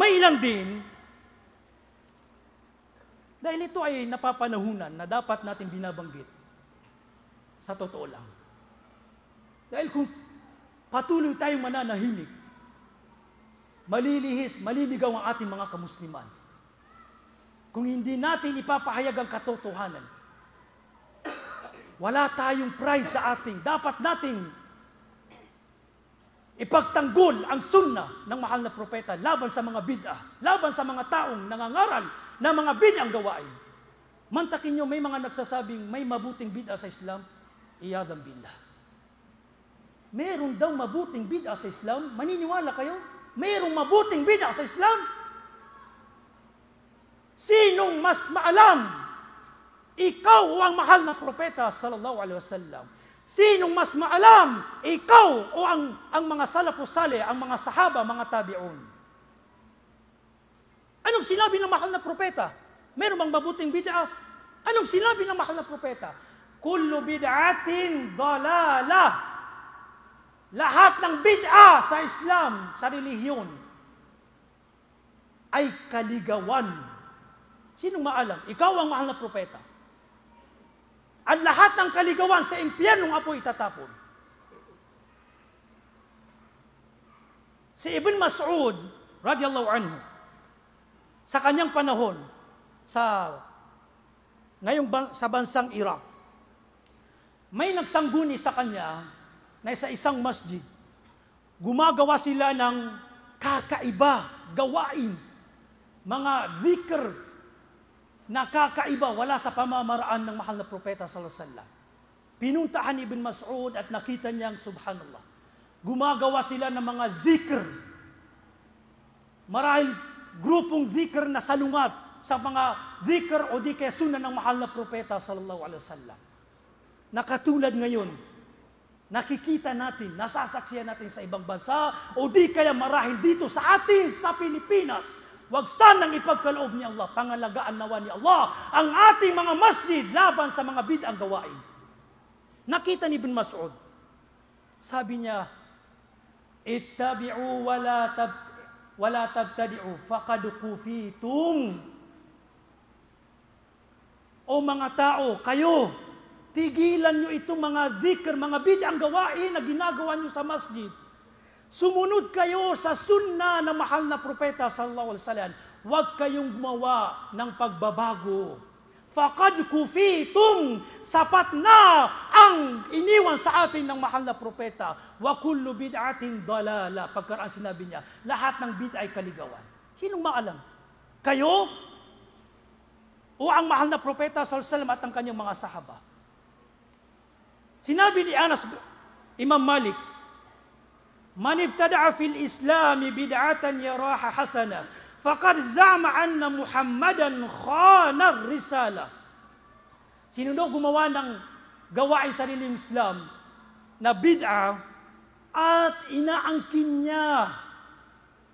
May ilang din, dahil ito ay napapanahunan na dapat natin binabanggit sa totoo lang. Dahil kung patuloy tayong mananahimik, malilihis, maliligaw ang ating mga kamusliman. Kung hindi natin ipapahayag ang katotohanan, wala tayong pride sa ating, dapat nating Ipagtanggol ang sunna ng mahal na propeta laban sa mga bid'ah, laban sa mga taong nangangaral ng mga bid'ang gawain. Mantakin nyo, may mga nagsasabing may mabuting bid'ah sa Islam, iyadang billah. Meron daw mabuting bid'ah sa Islam, maniniwala kayo? Merong mabuting bid'ah sa Islam? Sinong mas maalam? Ikaw ang mahal na propeta, sallallahu alaihi wasallam Sinong mas maalam? Ikaw o ang, ang mga salafusale, ang mga sahaba, mga tabiun? Anong sinabi ng mahal na propeta? Meron bang mabuting bid'a? Anong sinabi ng mahal na propeta? Kullu bid'atin dalala. Lahat ng bid'a sa Islam, sa relihiyon, ay kaligawan. Sinong maalam? Ikaw ang mahal na propeta. Ang lahat ng kaligawan sa impyernong apoy itatapon. Si Ibn Mas'ud, radiyallahu anhu, sa kanyang panahon, sa ngayong ban- sa bansang Iraq, may nagsangguni sa kanya na sa isang masjid, gumagawa sila ng kakaiba gawain, mga dhikr, nakakaiba, wala sa pamamaraan ng mahal na propeta sallallahu alaihi wasallam. Pinuntahan ni Ibn Mas'ud at nakita niyang subhanallah. Gumagawa sila ng mga dhikr. Marahil grupong dhikr na salungat sa mga dhikr o di kaya sunan ng mahal na propeta sallallahu alaihi wasallam. Nakatulad ngayon, nakikita natin, nasasaksiyan natin sa ibang bansa o di kaya marahil dito sa atin sa Pilipinas Huwag sanang ipagkaloob ni Allah, pangalagaan nawa ni Allah ang ating mga masjid laban sa mga bid'ang gawain. Nakita ni Ibn Mas'ud, sabi niya, Ittabi'u wala tab wala tabtadi'u faqad kufitum. O mga tao, kayo, tigilan niyo itong mga dhikr, mga bid'ang gawain na ginagawa niyo sa masjid Sumunod kayo sa sunna ng mahal na propeta sallallahu alaihi wasallam. Huwag kayong gumawa ng pagbabago. Fakad kufitum, sapat na ang iniwan sa atin ng mahal na propeta. Wa kullu bid'atin dalala. Pagkaraan sinabi niya, lahat ng bid'ay kaligawan. Sinong maalam? Kayo? O ang mahal na propeta sallallahu alaihi wasallam at ang kanyang mga sahaba? Sinabi ni Anas, Imam Malik, Man ibtada'a fil islami bid'atan yaraha hasana faqad za'ama anna Muhammadan khana risala. Sino daw gumawa ng gawain sariling Islam na bid'a at inaangkin niya,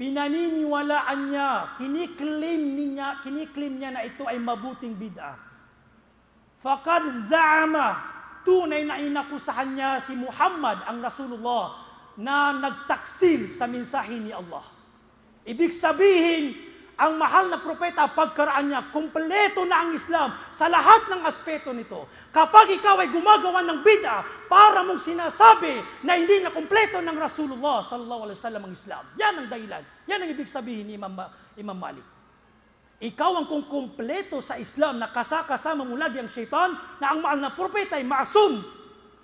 pinaniniwalaan niya, kiniklaim niya, kiniklaim niya na ito ay mabuting bid'a. Fakad za'ama, tunay na inakusahan niya si Muhammad ang Rasulullah na nagtaksil sa mensahe ni Allah. Ibig sabihin, ang mahal na propeta, pagkaraan niya, kumpleto na ang Islam sa lahat ng aspeto nito. Kapag ikaw ay gumagawa ng bid'a, para mong sinasabi na hindi na kumpleto ng Rasulullah sallallahu alaihi wasallam ang Islam. Yan ang dahilan. Yan ang ibig sabihin ni Imam, Imam Malik. Ikaw ang kung kumpleto sa Islam na kasakasama mo lagi ang shaitan na ang mahal na propeta ay maasum.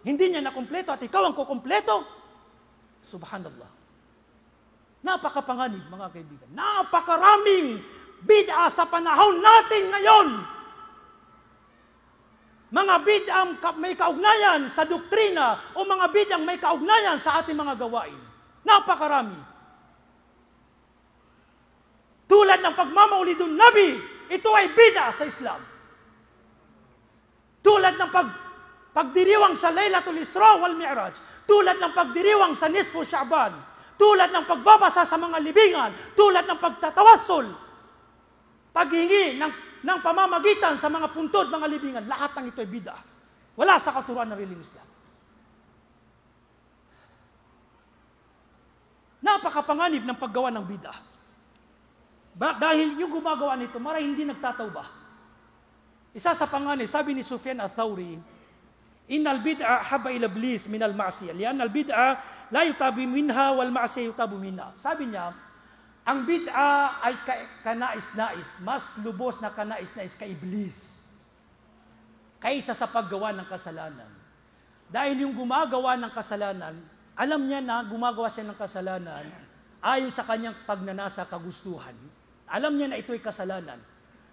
Hindi niya na kumpleto at ikaw ang kukumpleto. Subhanallah. Napakapanganib, mga kaibigan. Napakaraming bid'a sa panahon natin ngayon. Mga bid'ang may kaugnayan sa doktrina o mga bid'ang may kaugnayan sa ating mga gawain. Napakarami. Tulad ng pagmamauli ng Nabi, ito ay bid'a sa Islam. Tulad ng pag, pagdiriwang sa Laylatul Isra wal Mi'raj, tulad ng pagdiriwang sa Nisfu Shaban, tulad ng pagbabasa sa mga libingan, tulad ng pagtatawasol, paghingi ng, ng pamamagitan sa mga puntod mga libingan, lahat ng ito ay bida. Wala sa katuruan ng Rilim Islam. Napakapanganib ng paggawa ng bida. Ba- dahil yung gumagawa nito, maray hindi nagtatawba. Isa sa panganib, sabi ni Sufyan al-Thawri, إن البدعة حب إلى إبليس من المعصية لأن البدعة لا يتاب منها والمعصية يتاب منها sabi niya ang bid'a ay kanais-nais mas lubos na kanais-nais kay Iblis kaysa sa paggawa ng kasalanan dahil yung gumagawa ng kasalanan alam niya na gumagawa siya ng kasalanan ayon sa kanyang pagnanasa kagustuhan alam niya na ito'y kasalanan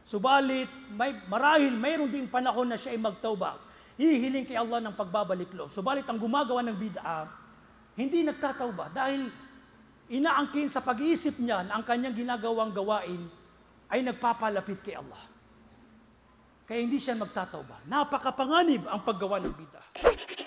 subalit may marahil mayroon ding panahon na siya ay magtawba hihiling kay Allah ng pagbabalik loob. Subalit ang gumagawa ng bid'a, hindi nagtatawba dahil inaangkin sa pag-iisip niyan ang kanyang ginagawang gawain ay nagpapalapit kay Allah. Kaya hindi siya magtatawba. Napakapanganib ang paggawa ng bid'a.